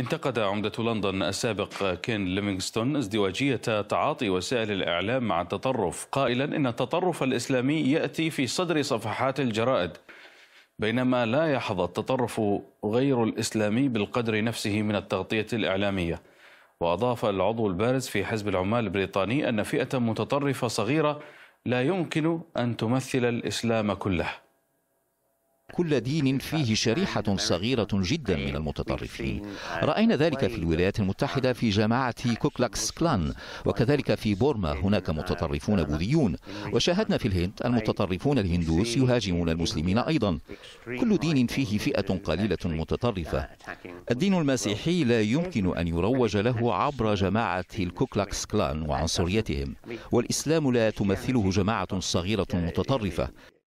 انتقد عمدة لندن السابق كين ليمينغستون ازدواجية تعاطي وسائل الإعلام مع التطرف قائلا إن التطرف الإسلامي يأتي في صدر صفحات الجرائد بينما لا يحظى التطرف غير الإسلامي بالقدر نفسه من التغطية الإعلامية وأضاف العضو البارز في حزب العمال البريطاني أن فئة متطرفة صغيرة لا يمكن أن تمثل الإسلام كله كل دين فيه شريحة صغيرة جدا من المتطرفين رأينا ذلك في الولايات المتحدة في جماعة كوكلاكس كلان وكذلك في بورما هناك متطرفون بوذيون وشاهدنا في الهند المتطرفون الهندوس يهاجمون المسلمين أيضا كل دين فيه فئة قليلة متطرفة الدين المسيحي لا يمكن أن يروج له عبر جماعة الكوكلاكس كلان وعنصريتهم والإسلام لا تمثله جماعة صغيرة متطرفة